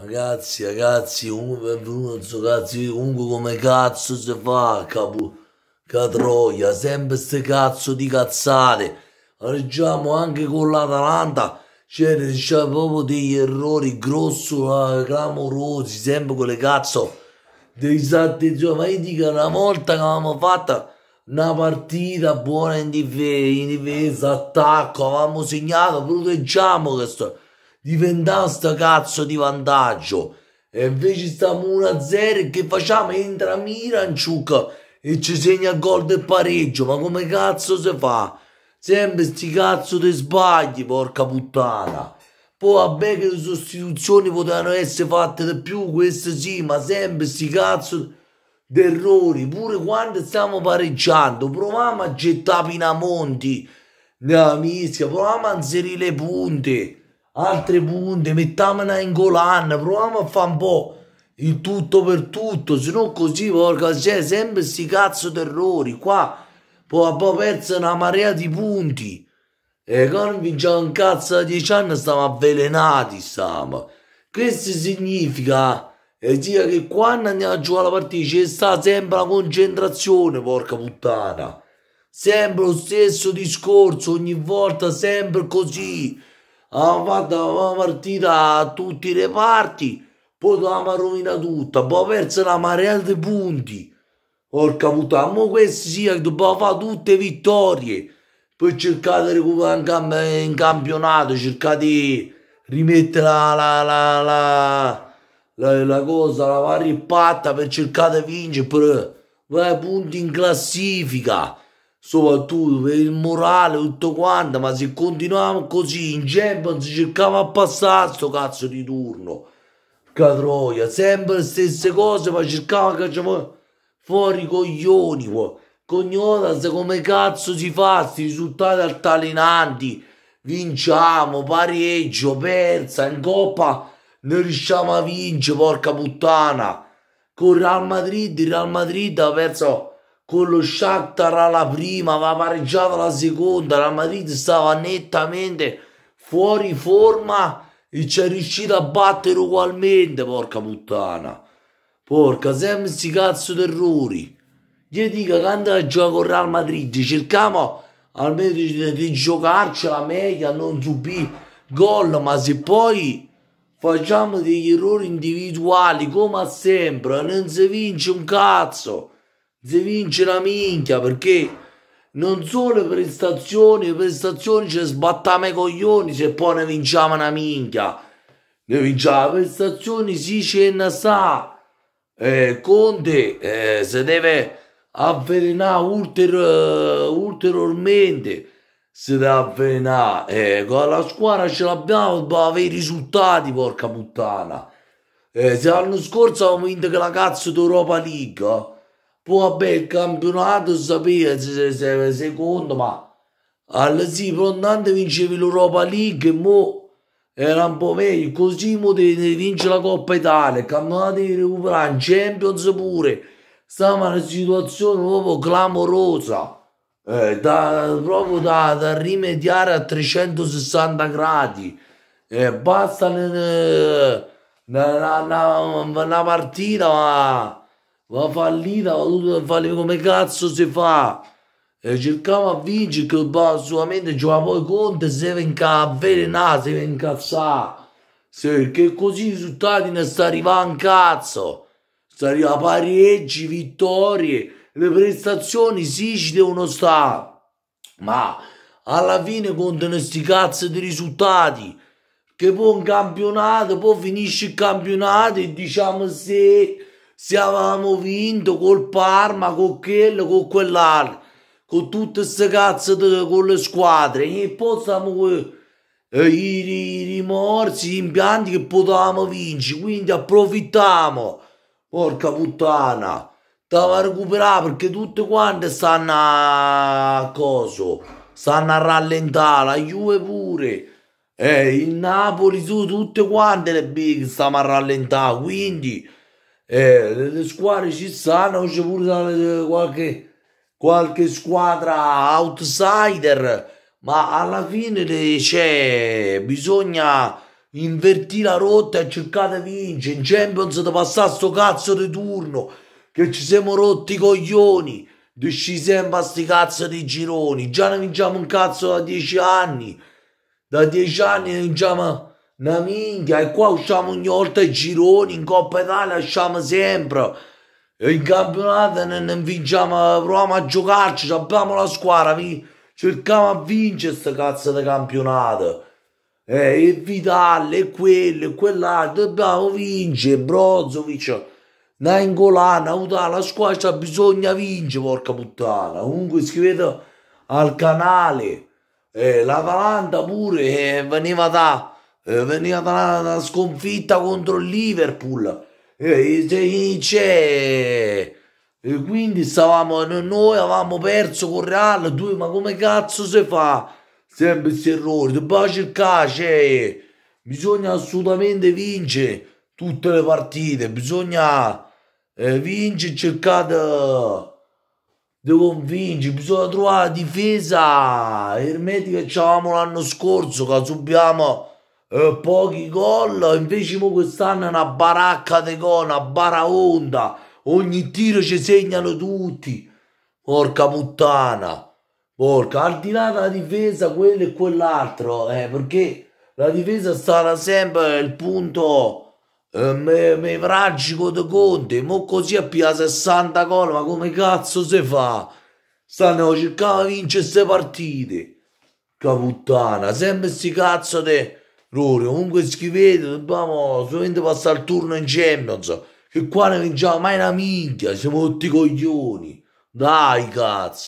Ragazzi, ragazzi, un, ragazzi, ungo come cazzo si fa, capo, catroia, sempre ste cazzo di cazzate. Reggiamo anche con l'Atalanta, c'è cioè, proprio degli errori grosso, clamorosi, sempre con le cazzo. Disattenzione, ma io dico una volta che avevamo fatto una partita buona in difesa, in difesa attacco, avevamo segnato, proteggiamo questo diventa sta cazzo di vantaggio. E invece stiamo 1-0 che facciamo? Entra Miranciuc e ci segna il gol del pareggio. Ma come cazzo si fa? Sempre sti cazzo di sbagli, porca puttana. Poi vabbè che le sostituzioni potevano essere fatte di più, queste sì, ma sempre sti cazzo d'errori. Pure quando stiamo pareggiando, proviamo a gettare Pinamonti nella mischia, proviamo a inserire le punte altre punte, mettiamola in collana, proviamo a fare un po' il tutto per tutto, se no così porca c'è sempre questi cazzo d'errori qua, poi abbiamo perso una marea di punti. E quando già un cazzo da dieci anni stiamo avvelenati, stiamo. Questo significa eh, sia che quando andiamo a giocare la partita c'è sta sempre la concentrazione, porca puttana. Sempre lo stesso discorso, ogni volta sempre così. Avevamo fatto una partita a tutti i reparti, poi l'avevamo rovinata tutta, poi perso una marea di punti. Porca puttana, ma questi sì, dobbiamo fare tutte le vittorie. Poi cercate di recuperare in, campionato, cercate di rimettere la, la, la, la, la, la cosa, la varipatta per cercare di vincere, per, per punti in classifica soprattutto per il morale tutto quanto ma se continuavamo così in Champions cerchiamo a passare sto cazzo di turno troia sempre le stesse cose ma cercavo che facciamo fuori coglioni qua cognotas come cazzo si fa questi risultati altalenanti vinciamo pareggio persa in coppa non riusciamo a vincere porca puttana con Real Madrid il Real Madrid ha perso con lo Shakhtar la prima, aveva pareggiato la seconda, la Madrid stava nettamente fuori forma e ci è riuscito a battere ugualmente, porca puttana. Porca, sempre sti cazzo d'errori. Gli dica che andava a giocare con Real Madrid, cerchiamo almeno di, di giocarcela meglio, a non subire gol, ma se poi facciamo degli errori individuali, come sempre, non si vince un cazzo si vince la minchia perché non solo prestazioni, prestazioni ci sbattiamo i coglioni se poi ne vinciamo una minchia. Ne vinciamo le prestazioni, si ce ne sa. Eh, Conte eh, si deve avvelenare ulterior, eh, ulteriormente. Si deve avvelenare. Eh, con la squadra ce l'abbiamo per avere i risultati, porca puttana. Eh, se l'anno scorso abbiamo vinto che la cazzo d'Europa League eh poi vabbè il campionato sapeva se sei secondo ma allora sì pronto vincevi l'Europa League mo era un po' meglio così mo devi vincere la Coppa Italia il campionato devi recuperare Champions pure stava in una situazione proprio clamorosa eh, da, proprio da, da, rimediare a 360 gradi eh, basta eh, una partita ma la fallita, a fallita come cazzo si fa? E cercava a vincere, che solamente giocava poi conto, Conte, si era incazzata, si era a Sì, che così i risultati ne sta arrivando un cazzo. Sta arrivando pareggi, vittorie, le prestazioni sì ci devono stare. Ma alla fine contano questi cazzo di risultati. Che poi un campionato, poi finisce il campionato e diciamo se... Sì, siamo vinto col Parma, con quello, con quell'altro, con tutte queste cazzo de, con le squadre. E poi stiamo con i, i, i rimorsi, gli impianti che potevamo vincere, quindi approfittiamo. Porca puttana, stavo a recuperare perché tutte quante stanno a coso, stanno a rallentare, la Juve pure. Eh, il Napoli su tutte quante le big stanno a rallentare, quindi eh, le squadre ci stanno, c'è pure eh, qualche, qualche squadra outsider, ma alla fine c'è, bisogna invertire la rotta e cercare di vincere, in Champions di passare sto cazzo di turno, che ci siamo rotti i coglioni, ci siamo a sti cazzo di gironi, già ne vinciamo un cazzo da dieci anni, da dieci anni ne vinciamo una minchia, e qua usciamo ogni volta i gironi, in Coppa Italia usciamo sempre. E in campionato non, non vinciamo, proviamo a giocarci, abbiamo la squadra, vi, cerchiamo a vincere sta cazzo di campionato. Eh, e Vitale, e quello, e quell'altro, dobbiamo vincere, Brozovic, na ingolana, una la squadra bisogna vincere, porca puttana. Comunque iscrivete al canale, eh, Valanda pure eh, veniva da eh, veniva da una, sconfitta contro il Liverpool. Eh, e eh, quindi stavamo, noi avevamo perso con Real, tu, ma come cazzo si fa? Sempre questi errori, dobbiamo cercare, bisogna assolutamente vincere tutte le partite, bisogna eh, vincere, cercare di, di convincere, bisogna trovare la difesa ermetica che avevamo l'anno scorso, che subiamo eh, pochi gol, invece mo quest'anno è una baracca di gol, una baraonda, ogni tiro ci segnano tutti, porca puttana, porca, al di là della difesa quello e quell'altro, eh, perché la difesa sarà sempre il punto nevragico eh, me, me di Conte, mo così a pia 60 gol, ma come cazzo si fa? Stanno cercando di vincere queste partite. puttana, sempre sti cazzo di loro comunque scrivete, dobbiamo solamente passare il turno in Champions. Che qua ne vinciamo mai una minchia, siamo tutti coglioni. Dai cazzo.